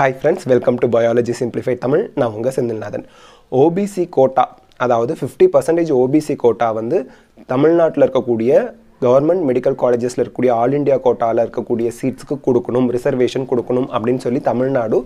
hi friends welcome to biology simplify Tamil நான் உங்கள் Senthilnathan OBC quota அதாவது ஃபிஃப்டி பர்சன்டேஜ் ஓபிசி கோட்டா வந்து தமிழ்நாட்டில் இருக்கக்கூடிய கவர்மெண்ட் மெடிக்கல் காலேஜஸில் இருக்கக்கூடிய ஆல் இண்டியா கோட்டாவில் இருக்கக்கூடிய சீட்ஸுக்கு கொடுக்கணும் ரிசர்வேஷன் கொடுக்கணும் அப்படின்னு சொல்லி தமிழ்நாடு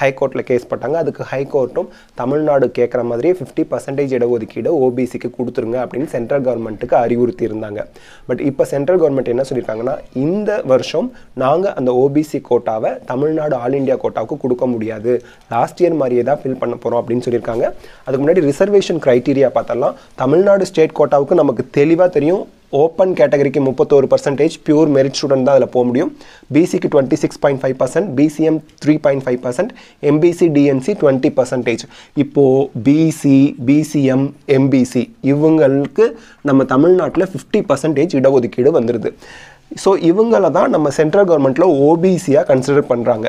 ஹைகோர்ட்டில் கேஸ் போட்டாங்க அதுக்கு ஹைகோர்ட்டும் தமிழ்நாடு கேட்குற மாதிரி ஃபிஃப்டி பர்சன்டேஜ் இடஒதுக்கீடு ஓபிசிக்கு கொடுத்துருங்க அப்படின்னு சென்ட்ரல் கவர்மெண்ட்டுக்கு அறிவுறுத்தி இருந்தாங்க பட் இப்போ சென்ட்ரல் கவர்மெண்ட் என்ன சொல்லியிருக்காங்கன்னா இந்த வருஷம் நாங்கள் அந்த ஓபிசி கோட்டாவை தமிழ்நாடு ஆல் இண்டியா கோட்டாவுக்கு கொடுக்க முடியாது லாஸ்ட் இயர் மாதிரியே தான் ஃபில் பண்ண போகிறோம் அப்படின்னு சொல்லியிருக்காங்க அதுக்கு முன்னாடி ரிசர்வேஷன் க்ரைட்டீரியா பார்த்தாலாம் தமிழ்நாடு ஸ்டேட் கோட்டாவுக்கு நமக்கு தெளிவாக தெரியும் ஓப்பன் கேட்டகரிக்கு முப்பத்தோரு பர்சன்டேஜ் பியூர் மெரிட் ஸ்டூடெண்ட் தான் அதில் போக முடியும் பிசிக்கு twenty six point five percent BCM three point five percent MBC DNC twenty percentage இப்போது பிசி பிசிஎம் எம்பிசி இவங்களுக்கு நம்ம தமிழ்நாட்டில் ஃபிஃப்டி பர்சன்டேஜ் இடஒதுக்கீடு வந்துடுது ஸோ இவங்கள தான் நம்ம சென்ட்ரல் கவர்மெண்ட்டில் ஓபிசியாக கன்சிடர் பண்ணுறாங்க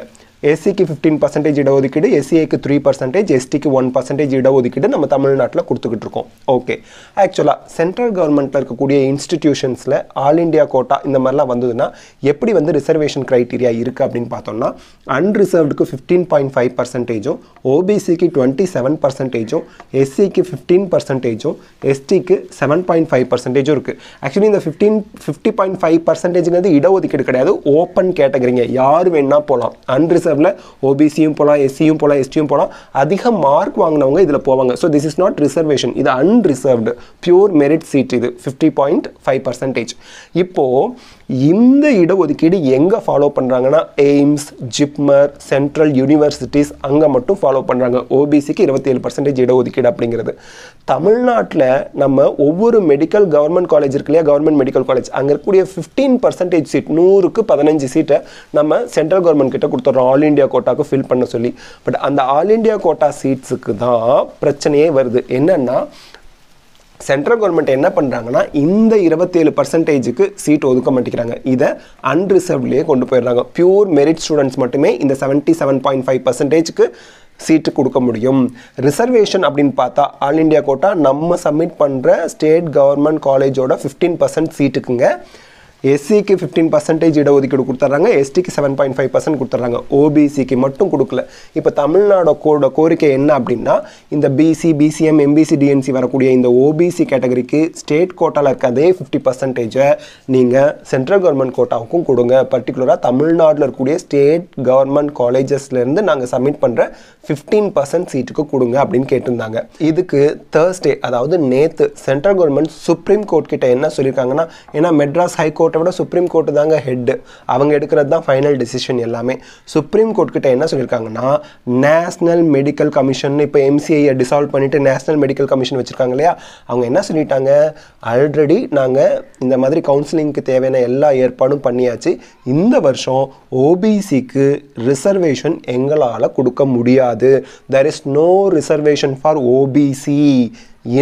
எஸ்சிக்கு ஃபிஃப்டீன் பர்சன்டேஜ் இடஒதுக்கீடு எஸ்சிஏக்கு த்ரீ பர்சன்டேஜ் எஸ்டிக்கு ஒன் பர்சன்டேஜ் இடஒதுக்கீடு நம்ம தமிழ்நாட்டில் கொடுத்துக்கிட்டு இருக்கோம் ஓகே ஆக்சுவலாக சென்ட்ரல் கவர்மெண்ட்டில் இருக்கக்கூடிய இன்ஸ்டிடியூஷன்ஸில் ஆல் இண்டியா கோட்டா இந்த மாதிரிலாம் வந்ததுன்னா எப்படி வந்து ரிசர்வேஷன் க்ரைட்டீரியா இருக்குது அப்படின்னு பார்த்தோம்னா அன்ரிசர்வ்டுக்கு ஃபிஃப்டீன் பாயிண்ட் ஃபைவ் பர்சன்டேஜும் ஓபிசிக்கு டுவெண்ட்டி செவன் பர்சன்டேஜும் எஸ்சிக்கு ஃபிஃப்டீன் பர்சன்டேஜும் எஸ்டிக்கு செவன் பாயிண்ட் ஃபைவ் பர்சன்டேஜும் இருக்குது ஆக்சுவலி இந்த ஃபிஃப்டீன் ஃபிஃப்டி பாயிண்ட் ஃபைவ் பர்சன்டேஜ்ங்கிறது இடஒதுக்கீடு கிடையாது ஓப்பன் கேட்டகரிங்க யார் வேணால் போகலாம் அன்ரிசர்வ் அப்படின்னா ஓபிசியும் போகலாம் எஸ்சியும் போகலாம் எஸ்டியும் போகலாம் அதிக மார்க் வாங்கினவங்க இதில் போவாங்க so this is not reservation இது அன்ரிசர்வ்டு பியூர் மெரிட் சீட் இது ஃபிஃப்டி பாயிண்ட் ஃபைவ் பர்சன்டேஜ் இப்போது இந்த இடஒதுக்கீடு எங்கே ஃபாலோ பண்ணுறாங்கன்னா எய்ம்ஸ் ஜிப்மர் சென்ட்ரல் யூனிவர்சிட்டிஸ் அங்கே மட்டும் ஃபாலோ பண்ணுறாங்க ஓபிசிக்கு இருபத்தி ஏழு பர்சன்டேஜ் இடஒதுக்கீடு அப்படிங்கிறது தமிழ்நாட்டில் நம்ம ஒவ்வொரு மெடிக்கல் கவர்மெண்ட் காலேஜ் இருக்கு இல்லையா கவர்மெண்ட் மெடிக்கல் காலேஜ் அங்கே இருக்கக்கூடிய ஃபிஃப்டீன் பர்சன்டேஜ் சீட் நூறுக்கு பதினஞ்சு சீட்டை நம்ம சென்ட்ரல் கவர்மெண்ட் கிட்ட கொடுத்துட்றோம் ஆல் இண்டியா கோட்டாக்கு ஃபில் பண்ண சொல்லி பட் அந்த ஆல் இண்டியா கோட்டா சீட்ஸுக்கு தான் பிரச்சனையே வருது என்னென்னா சென்ட்ரல் கவர்மெண்ட் என்ன பண்ணுறாங்கன்னா இந்த இருபத்தேழு பர்சன்டேஜுக்கு சீட் ஒதுக்க மாட்டேங்கிறாங்க இதை அன்ரிசர்வ்லேயே கொண்டு போயிடுறாங்க பியூர் மெரிட் ஸ்டூடெண்ட்ஸ் மட்டுமே இந்த செவன்ட்டி செவன் பாயிண்ட் ஃபைவ் பர்சன்டேஜுக்கு சீட்டு கொடுக்க முடியும் ரிசர்வேஷன் அப்படின்னு பார்த்தா ஆல் இண்டியா கோட்டா நம்ம சப்மிட் பண்ணுற ஸ்டேட் கவர்மெண்ட் காலேஜோட ஃபிஃப்டீன் பர்சன்ட் சீட்டுக்குங்க எஸ்சிக்கு ஃபிஃப்டீன் பர்சன்டேஜ் இடஒதுக்கீடு கொடுத்துட்றாங்க எஸ்டிக்கு செவன் பாயிண்ட் ஃபைவ் பர்சன்ட் கொடுத்துட்றாங்க ஓபிசிக்கு மட்டும் கொடுக்கல இப்போ தமிழ்நாடோட கோட கோரிக்கை என்ன அப்படின்னா இந்த பிசி பிசிஎம் எம்பிசி டிஎன்சி வரக்கூடிய இந்த ஓபிசி கேட்டகரிக்கு ஸ்டேட் கோட்டாவில் இருக்க அதே ஃபிஃப்டி பர்சன்டேஜை நீங்கள் சென்ட்ரல் கவர்மெண்ட் கோட்டாவுக்கும் கொடுங்க பர்டிகுலராக தமிழ்நாட்டில் இருக்கக்கூடிய ஸ்டேட் கவர்மெண்ட் காலேஜஸ்லேருந்து நாங்கள் சப்மிட் பண்ணுற ஃபிஃப்டீன் பர்சன்ட் சீட்டுக்கு கொடுங்க அப்படின்னு கேட்டிருந்தாங்க இதுக்கு தேர்ஸ்டே அதாவது நேற்று சென்ட்ரல் கவர்மெண்ட் சுப்ரீம் கோர்ட் கிட்ட என்ன சொல்லியிருக்காங்கன்னா ஏன்னா மெட்ராஸ் ஹைகோர்ட் கோர்ட்டை விட சுப்ரீம் கோர்ட்டு தாங்க ஹெட்டு அவங்க எடுக்கிறது தான் ஃபைனல் டிசிஷன் எல்லாமே சுப்ரீம் கோர்ட் கிட்ட என்ன சொல்லியிருக்காங்கன்னா நேஷ்னல் மெடிக்கல் கமிஷன் இப்போ எம்சிஐயை டிசால்வ் பண்ணிவிட்டு நேஷ்னல் மெடிக்கல் கமிஷன் வச்சுருக்காங்க இல்லையா அவங்க என்ன சொல்லிட்டாங்க ஆல்ரெடி நாங்கள் இந்த மாதிரி கவுன்சிலிங்க்கு தேவையான எல்லா ஏற்பாடும் பண்ணியாச்சு இந்த வருஷம் ஓபிசிக்கு ரிசர்வேஷன் எங்களால் கொடுக்க முடியாது there is no reservation for OBC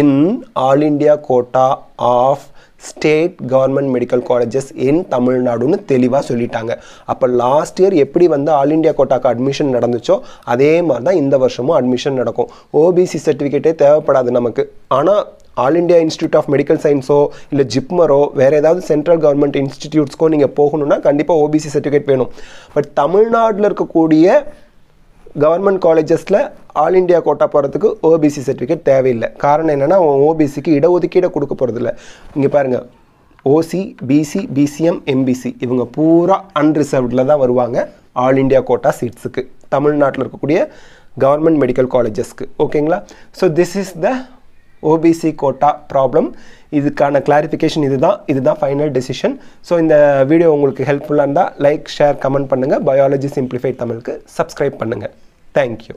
in all India quota of state government medical colleges in தமிழ்நாடுன்னு தெளிவாக சொல்லிட்டாங்க அப்போ லாஸ்ட் இயர் எப்படி வந்து ஆல் இண்டியா கோட்டாக்கு அட்மிஷன் நடந்துச்சோ அதே மாதிரி தான் இந்த வருஷமும் அட்மிஷன் நடக்கும் ஓபிசி சர்டிஃபிகேட்டே தேவைப்படாது நமக்கு ஆனால் All India Institute of Medical சயின்ஸோ இல்லை ஜிப்மரோ வேறு ஏதாவது சென்ட்ரல் கவர்மெண்ட் இன்ஸ்டிடியூட்ஸ்க்கோ நீங்கள் போகணுன்னா கண்டிப்பாக ஓபிசி சர்டிஃபிகேட் வேணும் பட் தமிழ்நாட்டில் இருக்கக்கூடிய கவர்மெண்ட் காலேஜஸில் ஆல் இண்டியா கோட்டா போகிறதுக்கு ஓபிசி சர்டிஃபிகேட் தேவையில்லை காரணம் என்னென்னா ஓபிசிக்கு இடஒதுக்கீடை கொடுக்க போகிறதில்ல இங்கே பாருங்கள் ஓசி பிசி பிசிஎம் எம்பிசி இவங்க பூரா அன்ரிசர்வ்டில் தான் வருவாங்க ஆல் இண்டியா கோட்டா சீட்ஸுக்கு தமிழ்நாட்டில் இருக்கக்கூடிய கவர்மெண்ட் மெடிக்கல் காலேஜஸ்க்கு ஓகேங்களா so this is the OBC quota problem இதுக்கான கிளாரிஃபிகேஷன் இதுதான் இதுதான் ஃபைனல் டெசிஷன் ஸோ இந்த வீடியோ உங்களுக்கு ஹெல்ப்ஃபுல்லாக இருந்தால் லைக் ஷேர் கமெண்ட் பண்ணுங்கள் பயாலஜி சிம்ப்ளிஃபைட் தமிழுக்கு சப்ஸ்கிரைப் பண்ணுங்கள் தேங்க்யூ